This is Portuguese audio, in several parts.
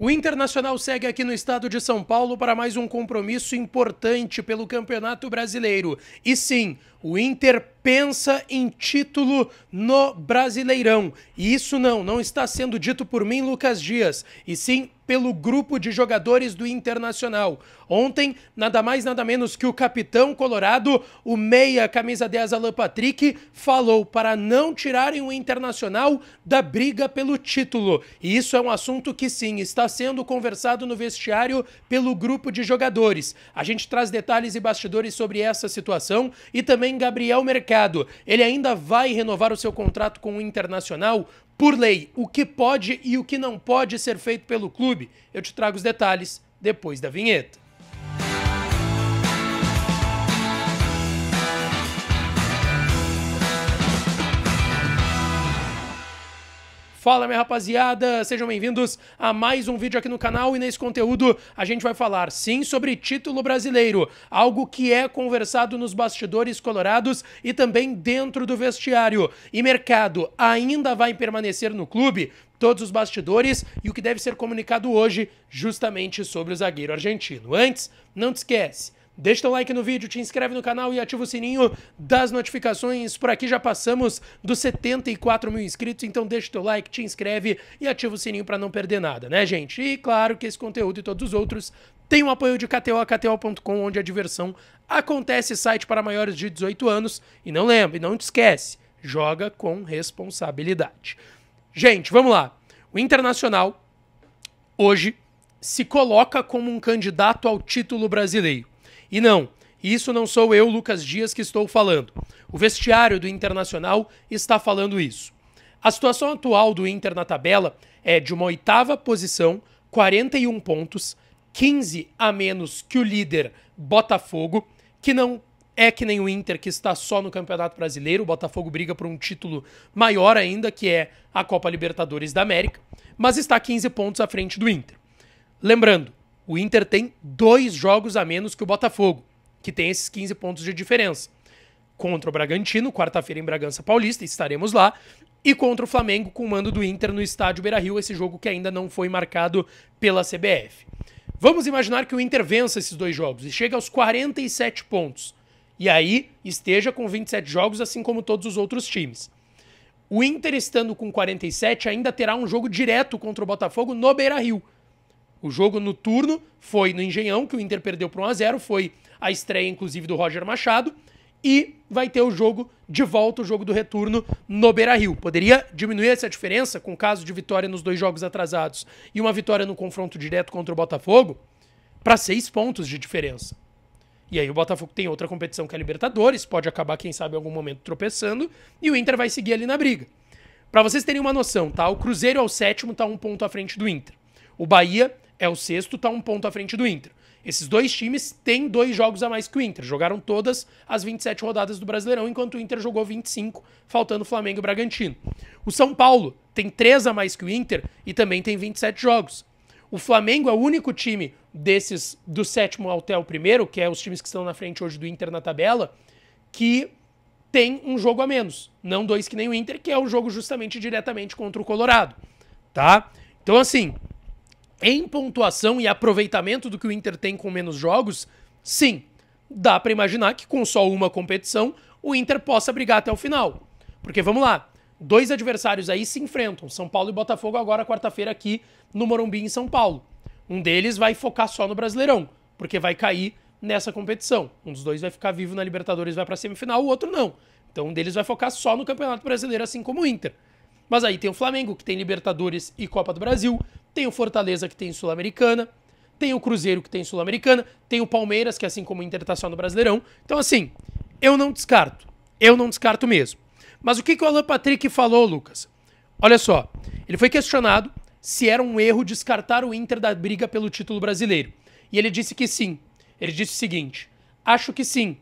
O Internacional segue aqui no estado de São Paulo para mais um compromisso importante pelo Campeonato Brasileiro. E sim, o Inter pensa em título no Brasileirão. E isso não, não está sendo dito por mim, Lucas Dias, e sim pelo grupo de jogadores do Internacional. Ontem, nada mais, nada menos que o capitão colorado, o meia camisa 10 Alan Patrick, falou para não tirarem o Internacional da briga pelo título. E isso é um assunto que sim, está sendo conversado no vestiário pelo grupo de jogadores. A gente traz detalhes e bastidores sobre essa situação e também também Gabriel Mercado. Ele ainda vai renovar o seu contrato com o Internacional por lei. O que pode e o que não pode ser feito pelo clube? Eu te trago os detalhes depois da vinheta. Fala, minha rapaziada! Sejam bem-vindos a mais um vídeo aqui no canal e nesse conteúdo a gente vai falar sim sobre título brasileiro, algo que é conversado nos bastidores colorados e também dentro do vestiário. E mercado ainda vai permanecer no clube? todos os bastidores e o que deve ser comunicado hoje justamente sobre o zagueiro argentino. Antes, não te esquece, Deixa teu like no vídeo, te inscreve no canal e ativa o sininho das notificações. Por aqui já passamos dos 74 mil inscritos, então deixa teu like, te inscreve e ativa o sininho para não perder nada, né, gente? E claro que esse conteúdo e todos os outros tem o apoio de KTO, KTO.com, onde a diversão acontece. Site para maiores de 18 anos. E não lembre, não te esquece, joga com responsabilidade. Gente, vamos lá. O Internacional, hoje, se coloca como um candidato ao título brasileiro. E não, isso não sou eu, Lucas Dias, que estou falando. O vestiário do Internacional está falando isso. A situação atual do Inter na tabela é de uma oitava posição, 41 pontos, 15 a menos que o líder Botafogo, que não é que nem o Inter, que está só no Campeonato Brasileiro. O Botafogo briga por um título maior ainda, que é a Copa Libertadores da América, mas está 15 pontos à frente do Inter. Lembrando, o Inter tem dois jogos a menos que o Botafogo, que tem esses 15 pontos de diferença. Contra o Bragantino, quarta-feira em Bragança Paulista, estaremos lá. E contra o Flamengo, com o mando do Inter no estádio Beira Rio, esse jogo que ainda não foi marcado pela CBF. Vamos imaginar que o Inter vença esses dois jogos e chegue aos 47 pontos. E aí esteja com 27 jogos, assim como todos os outros times. O Inter estando com 47 ainda terá um jogo direto contra o Botafogo no Beira Rio. O jogo no turno foi no Engenhão, que o Inter perdeu por 1x0, foi a estreia, inclusive, do Roger Machado. E vai ter o jogo de volta, o jogo do retorno no Beira Rio. Poderia diminuir essa diferença com o caso de vitória nos dois jogos atrasados e uma vitória no confronto direto contra o Botafogo para seis pontos de diferença. E aí o Botafogo tem outra competição que é a Libertadores, pode acabar, quem sabe, em algum momento tropeçando, e o Inter vai seguir ali na briga. Para vocês terem uma noção, tá? O Cruzeiro é o sétimo, tá um ponto à frente do Inter. O Bahia é o sexto, está um ponto à frente do Inter. Esses dois times têm dois jogos a mais que o Inter. Jogaram todas as 27 rodadas do Brasileirão, enquanto o Inter jogou 25, faltando Flamengo e Bragantino. O São Paulo tem três a mais que o Inter e também tem 27 jogos. O Flamengo é o único time desses, do sétimo até o primeiro, que é os times que estão na frente hoje do Inter na tabela, que tem um jogo a menos. Não dois que nem o Inter, que é o jogo justamente diretamente contra o Colorado. Tá? Então, assim, em pontuação e aproveitamento do que o Inter tem com menos jogos, sim, dá para imaginar que com só uma competição o Inter possa brigar até o final. Porque vamos lá, dois adversários aí se enfrentam, São Paulo e Botafogo agora quarta-feira aqui no Morumbi em São Paulo. Um deles vai focar só no Brasileirão, porque vai cair nessa competição. Um dos dois vai ficar vivo na Libertadores, vai para semifinal, o outro não. Então um deles vai focar só no Campeonato Brasileiro, assim como o Inter. Mas aí tem o Flamengo, que tem Libertadores e Copa do Brasil, tem o Fortaleza, que tem Sul-Americana, tem o Cruzeiro, que tem Sul-Americana, tem o Palmeiras, que assim como o Inter tá só no Brasileirão. Então, assim, eu não descarto. Eu não descarto mesmo. Mas o que, que o Alan Patrick falou, Lucas? Olha só, ele foi questionado se era um erro descartar o Inter da briga pelo título brasileiro. E ele disse que sim. Ele disse o seguinte: acho que sim.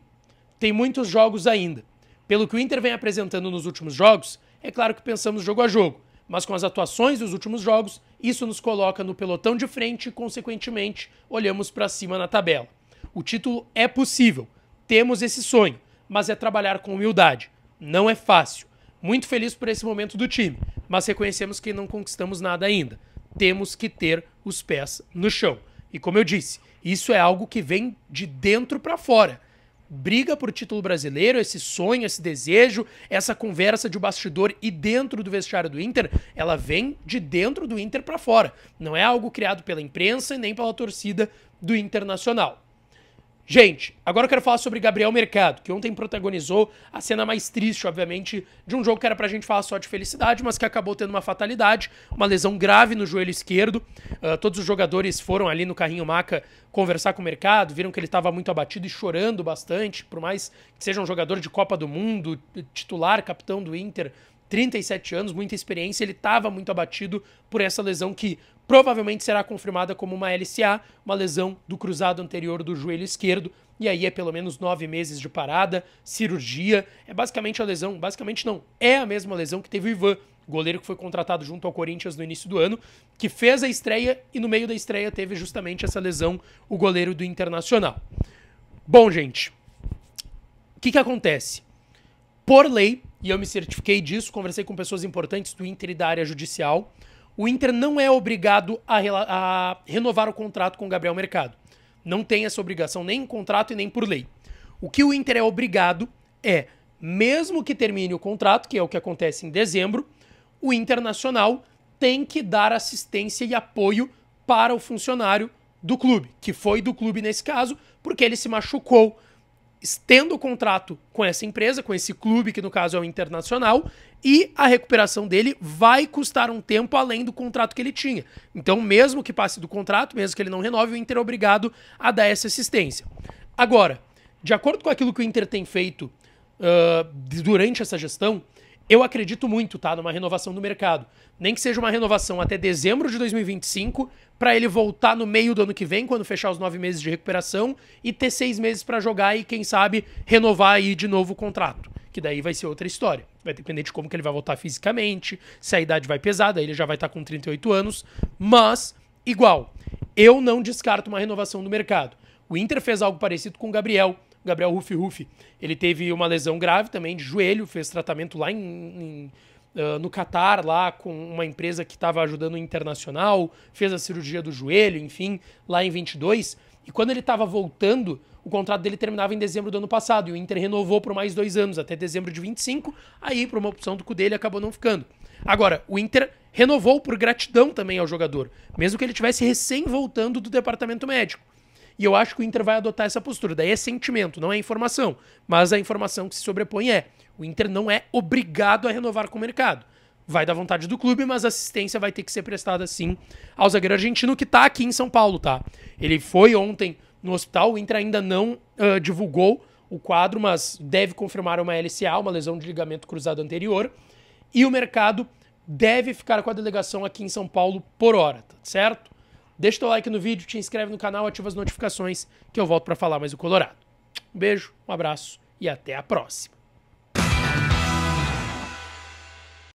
Tem muitos jogos ainda. Pelo que o Inter vem apresentando nos últimos jogos, é claro que pensamos jogo a jogo, mas com as atuações dos últimos jogos, isso nos coloca no pelotão de frente e, consequentemente, olhamos para cima na tabela. O título é possível, temos esse sonho, mas é trabalhar com humildade. Não é fácil. Muito feliz por esse momento do time, mas reconhecemos que não conquistamos nada ainda. Temos que ter os pés no chão. E como eu disse, isso é algo que vem de dentro para fora briga por título brasileiro, esse sonho, esse desejo, essa conversa de bastidor e dentro do vestiário do Inter, ela vem de dentro do Inter para fora. Não é algo criado pela imprensa e nem pela torcida do Internacional. Gente, agora eu quero falar sobre Gabriel Mercado, que ontem protagonizou a cena mais triste, obviamente, de um jogo que era pra gente falar só de felicidade, mas que acabou tendo uma fatalidade, uma lesão grave no joelho esquerdo. Uh, todos os jogadores foram ali no carrinho maca conversar com o Mercado, viram que ele estava muito abatido e chorando bastante, por mais que seja um jogador de Copa do Mundo, titular, capitão do Inter, 37 anos, muita experiência, ele estava muito abatido por essa lesão que provavelmente será confirmada como uma LCA, uma lesão do cruzado anterior do joelho esquerdo, e aí é pelo menos nove meses de parada, cirurgia, é basicamente a lesão, basicamente não, é a mesma lesão que teve o Ivan, goleiro que foi contratado junto ao Corinthians no início do ano, que fez a estreia e no meio da estreia teve justamente essa lesão, o goleiro do Internacional. Bom, gente, o que, que acontece? Por lei, e eu me certifiquei disso, conversei com pessoas importantes do Inter e da área judicial, o Inter não é obrigado a, a renovar o contrato com o Gabriel Mercado. Não tem essa obrigação nem em contrato e nem por lei. O que o Inter é obrigado é, mesmo que termine o contrato, que é o que acontece em dezembro, o Internacional tem que dar assistência e apoio para o funcionário do clube, que foi do clube nesse caso, porque ele se machucou estendo o contrato com essa empresa, com esse clube, que no caso é o Internacional, e a recuperação dele vai custar um tempo além do contrato que ele tinha. Então, mesmo que passe do contrato, mesmo que ele não renove, o Inter é obrigado a dar essa assistência. Agora, de acordo com aquilo que o Inter tem feito uh, durante essa gestão, eu acredito muito, tá? Numa renovação do mercado. Nem que seja uma renovação até dezembro de 2025, para ele voltar no meio do ano que vem, quando fechar os nove meses de recuperação, e ter seis meses para jogar e, quem sabe, renovar aí de novo o contrato. Que daí vai ser outra história. Vai depender de como que ele vai voltar fisicamente, se a idade vai pesar, daí ele já vai estar tá com 38 anos. Mas, igual, eu não descarto uma renovação do mercado. O Inter fez algo parecido com o Gabriel Gabriel Rufi Rufi, ele teve uma lesão grave também de joelho, fez tratamento lá em, em, uh, no Catar, lá com uma empresa que estava ajudando o Internacional, fez a cirurgia do joelho, enfim, lá em 22. E quando ele estava voltando, o contrato dele terminava em dezembro do ano passado e o Inter renovou por mais dois anos, até dezembro de 25. Aí, por uma opção do cu dele, acabou não ficando. Agora, o Inter renovou por gratidão também ao jogador, mesmo que ele tivesse recém voltando do departamento médico. E eu acho que o Inter vai adotar essa postura. Daí é sentimento, não é informação. Mas a informação que se sobrepõe é: o Inter não é obrigado a renovar com o mercado. Vai da vontade do clube, mas assistência vai ter que ser prestada sim ao zagueiro argentino que está aqui em São Paulo, tá? Ele foi ontem no hospital, o Inter ainda não uh, divulgou o quadro, mas deve confirmar uma LCA, uma lesão de ligamento cruzado anterior. E o mercado deve ficar com a delegação aqui em São Paulo por hora, tá certo? Deixa o teu like no vídeo, te inscreve no canal, ativa as notificações que eu volto para falar mais do Colorado. Um beijo, um abraço e até a próxima.